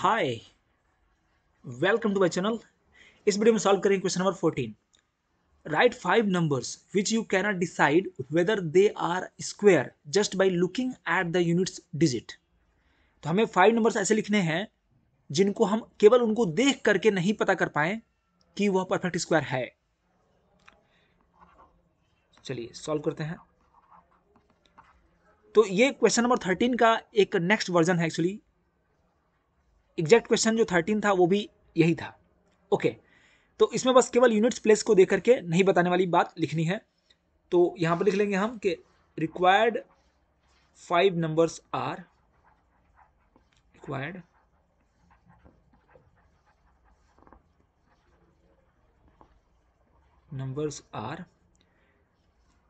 hi welcome to my channel इस video में solve करेंगे question number fourteen right five numbers which you not decide whether they are square just by looking at the units digit तो हमें five numbers ऐसे लिखने हैं जिनको हम केवल उनको देख करके नहीं पता कर पाए कि वह परफेक्ट स्क्वायर है चलिए सॉल्व करते हैं तो ये क्वेश्चन नंबर थर्टीन का एक नेक्स्ट वर्जन है एक्चुअली एग्जैक्ट क्वेश्चन जो थर्टीन था वो भी यही था ओके तो इसमें बस केवल यूनिट्स प्लेस को देख करके नहीं बताने वाली बात लिखनी है तो यहाँ पर लिख लेंगे हम कि required five numbers are required numbers are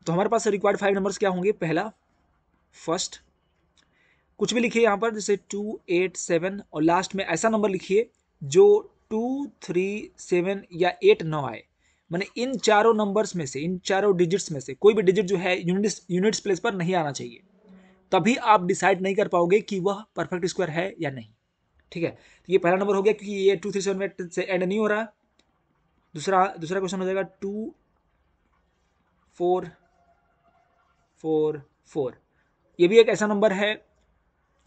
तो हमारे पास रिक्वायर्ड फाइव नंबर्स क्या होंगे पहला फर्स्ट कुछ भी लिखिए यहाँ पर जैसे टू एट सेवन और लास्ट में ऐसा नंबर लिखिए जो टू थ्री सेवन या एट नौ आए मैंने इन चारों नंबर्स में से इन चारों डिजिट्स में से कोई भी डिजिट जो है यूनिट्स यूनिट्स प्लेस पर नहीं आना चाहिए तभी आप डिसाइड नहीं कर पाओगे कि वह परफेक्ट स्क्वायर है या नहीं ठीक है तो ये पहला नंबर हो गया क्योंकि ये टू थ्री सेवन में से एड नहीं हो रहा दूसरा दूसरा क्वेश्चन हो जाएगा टू फोर फोर फोर ये भी एक ऐसा नंबर है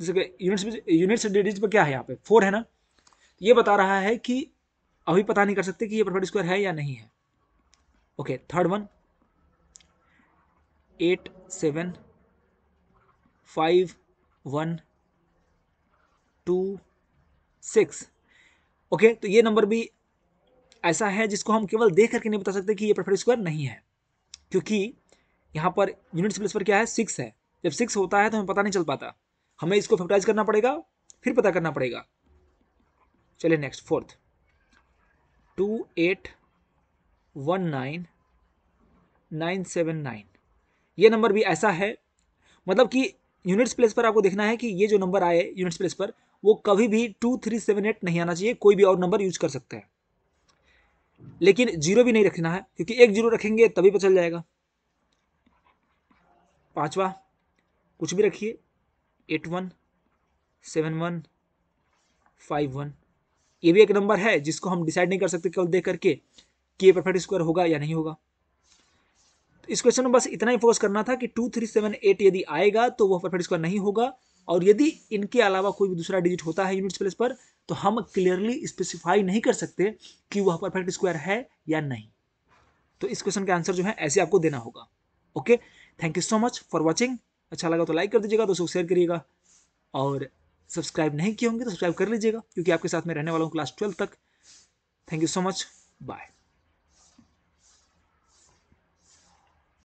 जैसे यूनिट्स यूनिट्स डिजिट पर क्या है यहाँ पे फोर है ना ये बता रहा है कि अभी पता नहीं कर सकते कि ये परफेक्ट स्क्वायर है या नहीं है okay third one eight seven five one two six okay तो ये नंबर भी ऐसा है जिसको हम केवल देख करके नहीं बता सकते कि ये परफेक्ट स्क्वायर नहीं है क्योंकि यहाँ पर यूनिट्स प्लेस पर क्या है सिक्स है जब सिक्स होता है तो हमें पता नहीं चल पाता हमें इसको फैक्टराइज करना पड़ेगा फिर पता करना पड़ेगा चलिए next fourth two eight one nine nine seven nine ये नंबर भी ऐसा है मतलब कि यूनिट्स प्लेस पर आपको देखना है कि ये जो नंबर आए यूनिट्स प्लेस पर वो कभी भी टू थ्री सेवन एट नहीं आना चाहिए कोई भी और नंबर यूज कर सकते हैं लेकिन जीरो भी नहीं रखना है क्योंकि एक जीरो रखेंगे तभी पता चल जाएगा पांचवा कुछ भी रखिए eight one seven one five one ये भी एक नंबर है जिसको हम डिसाइड नहीं कर सकते केवल देख करके कि ये परफेक्ट स्क्वायर होगा या नहीं होगा तो इस क्वेश्चन में बस इतना ही फोकस करना था कि टू थ्री सेवन एट यदि आएगा तो वह परफेक्ट स्क्वायर नहीं होगा और यदि इनके अलावा कोई भी दूसरा डिजिट होता है यूनिट्स प्लेस पर तो हम क्लियरली स्पेसिफाई नहीं कर सकते कि वह परफेक्ट स्क्वायर है या नहीं तो इस क्वेश्चन का आंसर जो है ऐसे आपको देना होगा okay thank you so much for watching अच्छा लगा तो लाइक कर दीजिएगा दोस्तों शेयर करिएगा और सब्सक्राइब नहीं किए होंगे तो सब्सक्राइब कर लीजिएगा क्योंकि आपके साथ में रहने वाला हूँ क्लास ट्वेल्थ तक thank you so much bye